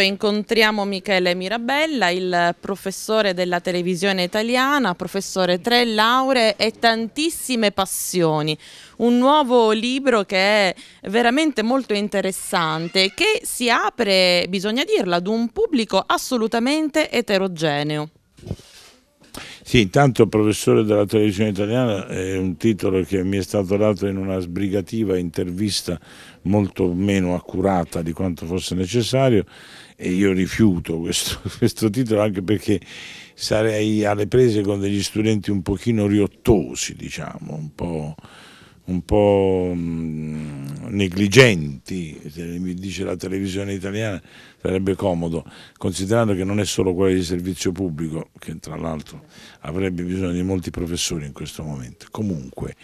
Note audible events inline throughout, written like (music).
Incontriamo Michele Mirabella, il professore della televisione italiana, professore tre lauree e tantissime passioni. Un nuovo libro che è veramente molto interessante, che si apre, bisogna dirlo, ad un pubblico assolutamente eterogeneo. Sì, intanto professore della televisione italiana è un titolo che mi è stato dato in una sbrigativa intervista molto meno accurata di quanto fosse necessario e io rifiuto questo, (laughs) questo titolo anche perché sarei alle prese con degli studenti un pochino riottosi, diciamo, un po' un po' mm, negligenti, se mi dice la televisione italiana sarebbe comodo, considerando che non è solo quella di servizio pubblico, che tra l'altro avrebbe bisogno di molti professori in questo momento. Comunque,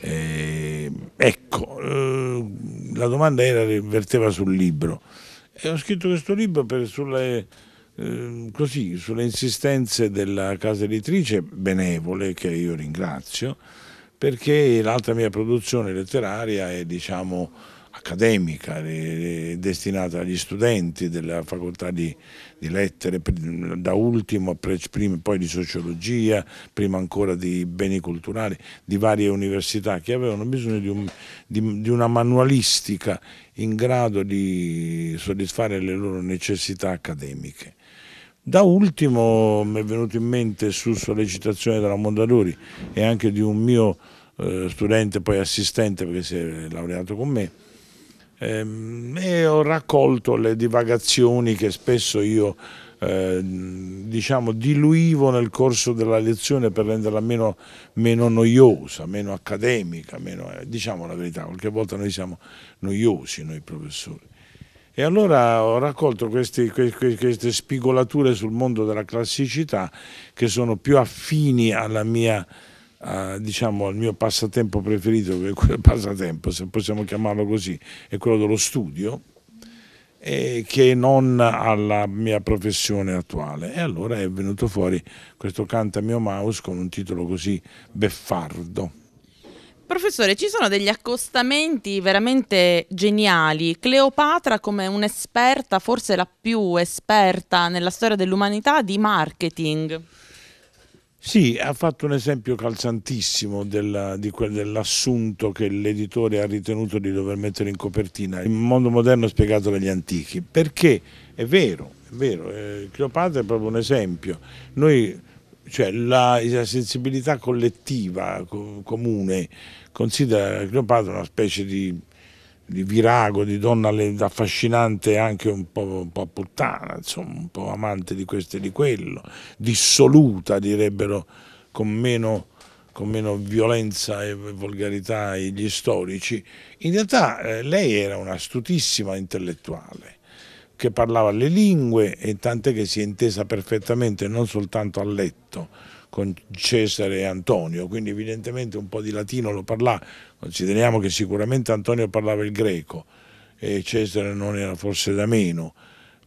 eh, ecco, eh, la domanda era, verteva sul libro e ho scritto questo libro per, sulle, eh, così, sulle insistenze della casa editrice benevole, che io ringrazio, perché l'altra mia produzione letteraria è diciamo accademica, è destinata agli studenti della facoltà di, di lettere, da ultimo poi di sociologia, prima ancora di beni culturali, di varie università che avevano bisogno di, un, di, di una manualistica in grado di soddisfare le loro necessità accademiche. Da ultimo mi è venuto in mente su sollecitazione della Mondadori e anche di un mio eh, studente, poi assistente perché si è laureato con me, ehm, e ho raccolto le divagazioni che spesso io eh, diciamo, diluivo nel corso della lezione per renderla meno, meno noiosa, meno accademica, meno, eh, diciamo la verità, qualche volta noi siamo noiosi, noi professori. E allora ho raccolto questi, queste spigolature sul mondo della classicità che sono più affini alla mia... Uh, diciamo il mio passatempo preferito, quel (laughs) passatempo se possiamo chiamarlo così, è quello dello studio eh, che non alla mia professione attuale e allora è venuto fuori questo Canta mio mouse con un titolo così beffardo. Professore, ci sono degli accostamenti veramente geniali. Cleopatra come un'esperta, forse la più esperta nella storia dell'umanità di marketing. Sì, ha fatto un esempio calzantissimo della, dell'assunto che l'editore ha ritenuto di dover mettere in copertina. Il mondo moderno è spiegato dagli antichi. Perché è vero, è vero, eh, Cleopatra è proprio un esempio. Noi cioè la, la, sensibilità collettiva co, comune considera Cleopatra una specie di, di virago, di donna affascinante anche un po', un po puttana, insomma, un po' amante di questo e di quello, dissoluta direbbero con meno, con meno violenza e volgarità gli storici. In realtà eh, lei era un'astutissima intellettuale che parlava le lingue e tant'è che si è intesa perfettamente non soltanto a letto con Cesare e Antonio, quindi evidentemente un po' di latino lo parlava, consideriamo che sicuramente Antonio parlava il greco e Cesare non era forse da meno,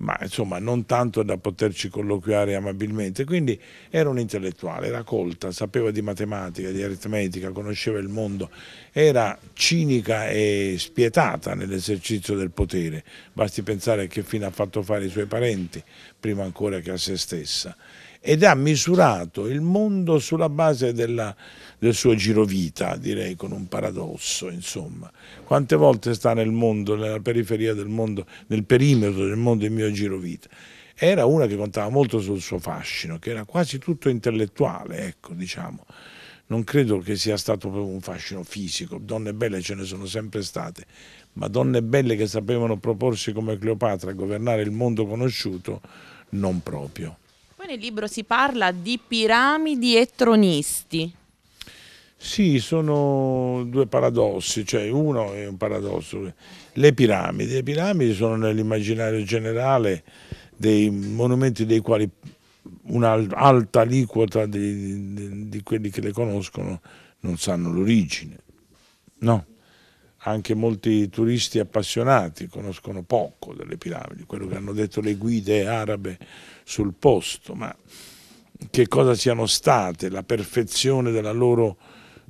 ma insomma non tanto da poterci colloquiare amabilmente. Quindi era un intellettuale, era colta, sapeva di matematica, di aritmetica, conosceva il mondo, era cinica e spietata nell'esercizio del potere. Basti pensare a che fine ha fatto fare i suoi parenti, prima ancora che a se stessa ed ha misurato il mondo sulla base della, del suo girovita, direi con un paradosso, insomma. Quante volte sta nel mondo, nella periferia del mondo, nel perimetro del mondo il mio girovita? Era una che contava molto sul suo fascino, che era quasi tutto intellettuale, ecco, diciamo non credo che sia stato proprio un fascino fisico, donne belle ce ne sono sempre state, ma donne belle che sapevano proporsi come Cleopatra a governare il mondo conosciuto, non proprio. Poi nel libro si parla di piramidi e tronisti. Sì, sono due paradossi, cioè uno è un paradosso. Le piramidi, le piramidi sono nell'immaginario generale dei monumenti dei quali un'alta aliquota di, di, di quelli che le conoscono non sanno l'origine. No? anche molti turisti appassionati conoscono poco delle piramidi, quello che hanno detto le guide arabe sul posto, ma che cosa siano state, la perfezione della loro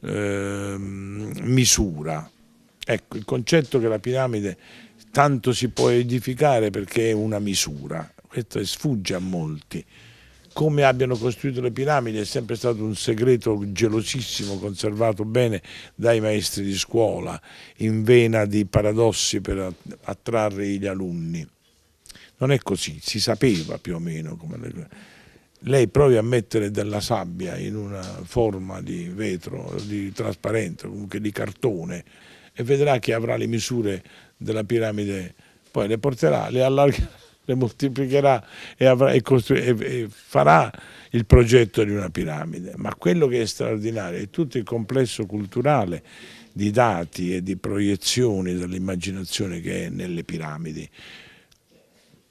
eh, misura. Ecco, il concetto che la piramide tanto si può edificare perché è una misura, questo sfugge a molti come abbiano costruito le piramidi è sempre stato un segreto gelosissimo conservato bene dai maestri di scuola in vena di paradossi per attrarre gli alunni. Non è così, si sapeva più o meno come le... Lei provi a mettere della sabbia in una forma di vetro, di trasparente, comunque di cartone e vedrà che avrà le misure della piramide, poi le porterà, le allargerà le moltiplicherà e, avrà, e, e, e, farà il progetto di una piramide. Ma quello che è straordinario è tutto il complesso culturale di dati e di proiezioni dell'immaginazione che è nelle piramidi.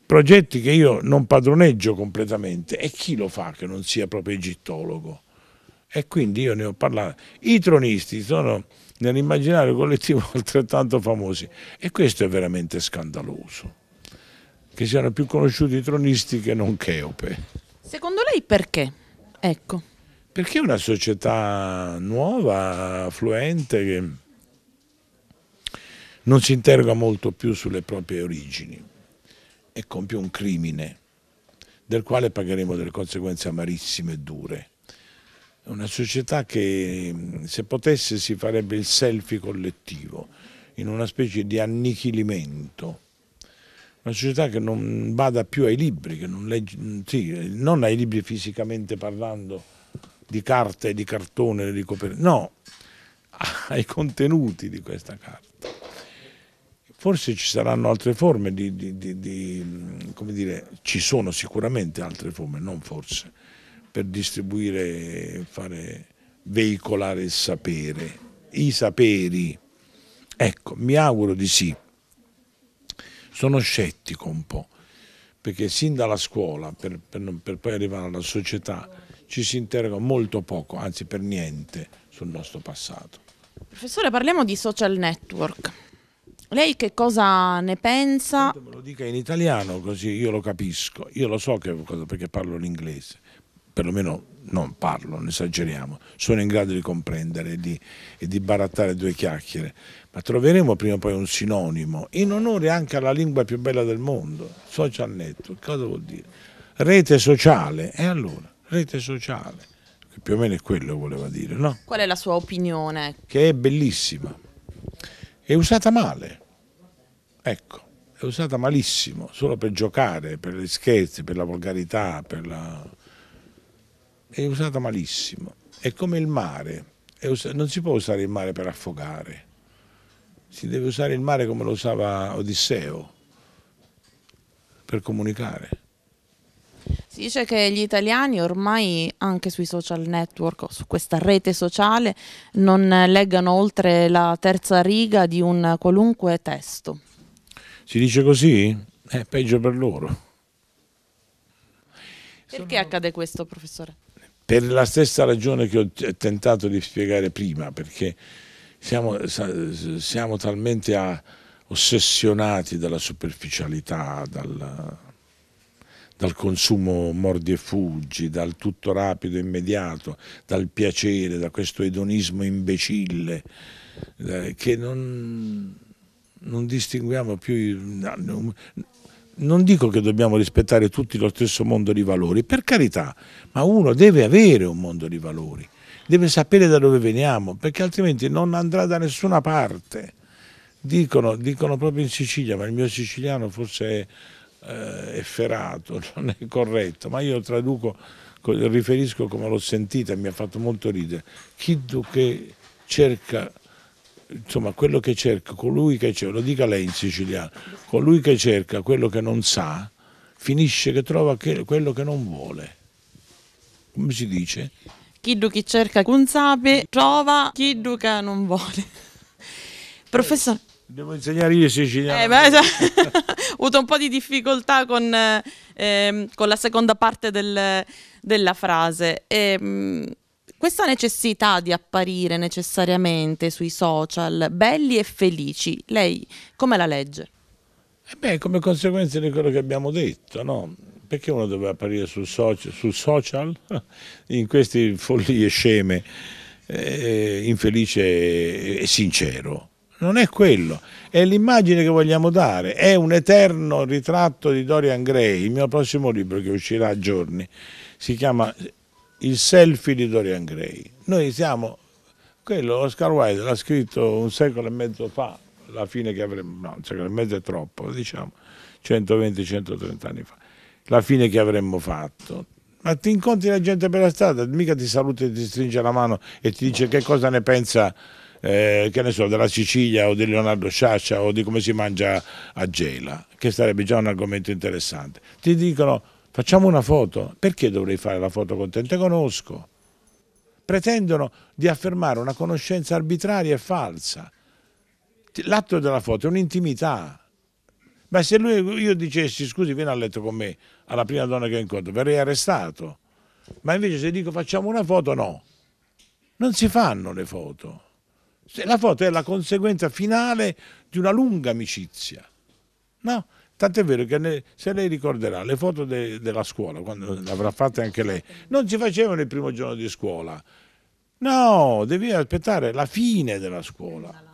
Progetti che io non padroneggio completamente e chi lo fa che non sia proprio egittologo? E quindi io ne ho parlato. I tronisti sono nell'immaginario collettivo (laughs) altrettanto famosi e questo è veramente scandaloso che siano più conosciuti i tronisti che non cheope. Secondo lei perché? Ecco. Perché è una società nuova, fluente, che non si interroga molto più sulle proprie origini e compie un crimine del quale pagheremo delle conseguenze amarissime e dure. È Una società che mm, se potesse si farebbe il selfie collettivo in una specie di annichilimento una società che non bada più ai libri, che non, legge, sì, non ai libri fisicamente parlando, di carta e di cartone, di copertina, no, (laughs) ai contenuti di questa carta. Forse ci saranno altre forme di, di, di, di come dire, ci sono sicuramente altre forme, non forse, per distribuire, fare, veicolare il sapere, i saperi. Ecco, mi auguro di sì sono scettico un po', perché sin dalla scuola, per, per, per poi arrivare alla società, ci si interroga molto poco, anzi per niente, sul nostro passato. Professore, parliamo di social network. Lei che cosa ne pensa? Me lo dica in italiano così io lo capisco. Io lo so che, perché parlo l'inglese, perlomeno non parlo, non esageriamo, sono in grado di comprendere e di, e di barattare due chiacchiere, ma troveremo prima o poi un sinonimo, in onore anche alla lingua più bella del mondo, social network, cosa vuol dire? Rete sociale, e allora, rete sociale, più o meno è quello che voleva dire, no? Qual è la sua opinione? Che è bellissima, è usata male, ecco è usata malissimo, solo per giocare, per gli scherzi, per la volgarità, per la è usata malissimo. È come il mare, non si può usare il mare per affogare, si deve usare il mare come lo usava Odisseo, per comunicare. Si dice che gli italiani ormai anche sui social network o su questa rete sociale non leggano oltre la terza riga di un qualunque testo. Si dice così? È eh, peggio per loro. Perché Sono... accade questo, professore? per la stessa ragione che ho tentato di spiegare prima, perché siamo, siamo talmente a, ossessionati dalla superficialità, dal, dal, consumo mordi e fuggi, dal tutto rapido e immediato, dal piacere, da questo edonismo imbecille, eh, che non, non distinguiamo più... No, non dico che dobbiamo rispettare tutti lo stesso mondo di valori, per carità, ma uno deve avere un mondo di valori, deve sapere da dove veniamo, perché altrimenti non andrà da nessuna parte. Dicono, dicono proprio in Sicilia, ma il mio siciliano forse è eh, efferato, (laughs) non è corretto, ma io traduco, riferisco come l'ho sentita, e mi ha fatto molto ridere. Chi che cerca insomma, quello che cerca, colui che cerca, lo dica lei in siciliano, colui che cerca quello che non sa, finisce che trova che, quello che non vuole. Come si dice? Chi che cerca con sape trova chi che non vuole. Professore. Devo insegnare io siciliano. Eh, beh, (laughs) ho avuto un po' di difficoltà con, eh, con la seconda parte del, della frase. E, ehm, questa necessità di apparire necessariamente sui social belli e felici, lei come la legge? Eh beh, come conseguenza di quello che abbiamo detto, no? Perché uno doveva apparire su social, su (laughs) social? in queste follie sceme, eh, infelice e sincero? Non è quello, è l'immagine che vogliamo dare, è un eterno ritratto di Dorian Gray, il mio prossimo libro che uscirà a giorni, si chiama il selfie di Dorian Gray. Noi siamo, quello Oscar Wilde l'ha scritto un secolo e mezzo fa, la fine che avremmo, no, un secolo e mezzo è troppo, diciamo, 120-130 anni fa, la fine che avremmo fatto. Ma ti incontri la gente per la strada, mica ti saluta e ti stringe la mano e ti dice che cosa ne pensa, eh, che ne so, della Sicilia o di Leonardo Sciascia o di come si mangia a Gela, che sarebbe già un argomento interessante. Ti dicono facciamo una foto, perché dovrei fare la foto con te? Te conosco. Pretendono di affermare una conoscenza arbitraria e falsa. L'atto della foto è un'intimità. Ma se lui, io dicessi scusi vieni a letto con me, alla prima donna che incontro, verrei arrestato. Ma invece se dico facciamo una foto, no. Non si fanno le foto. La foto è la conseguenza finale di una lunga amicizia. No? Tant'è vero che ne, se lei ricorderà le foto de, della scuola, quando l'avrà fatta anche lei, non si facevano il primo giorno di scuola. No, devi aspettare la fine della scuola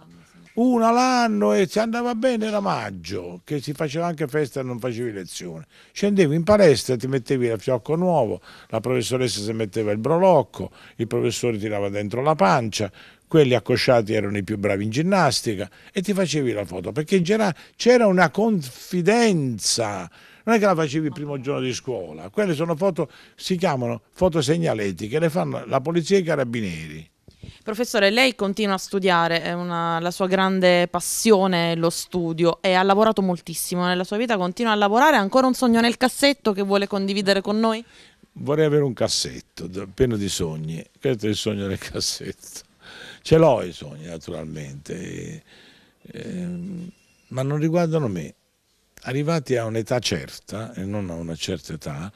una l'anno e se andava bene era maggio, che si faceva anche festa e non facevi lezione. Scendevi in palestra, ti mettevi il fiocco nuovo, la professoressa si metteva il brolocco, il professore tirava dentro la pancia, quelli accosciati erano i più bravi in ginnastica e ti facevi la foto, perché c'era una confidenza non è che la facevi il primo giorno di scuola, quelle sono foto, si chiamano foto segnaletiche, le fanno la polizia e i carabinieri. Professore, lei continua a studiare, è una, la sua grande passione è lo studio e ha lavorato moltissimo nella sua vita, continua a lavorare, ha ancora un sogno nel cassetto che vuole condividere con noi? Vorrei avere un cassetto pieno di sogni, questo è il sogno nel (laughs) cassetto. Ce l'ho i sogni naturalmente, e, e, ehm, ma non riguardano me. Arrivati a un'età certa e non a una certa età,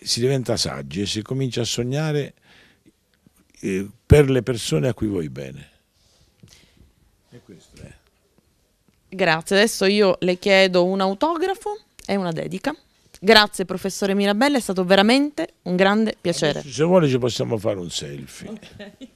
si diventa saggi e si comincia a sognare eh, per le persone a cui vuoi bene. E questo è. Grazie, adesso io le chiedo un autografo e una dedica. Grazie professore Mirabella, è stato veramente un grande piacere. Adesso, se vuole ci possiamo fare un selfie. Okay.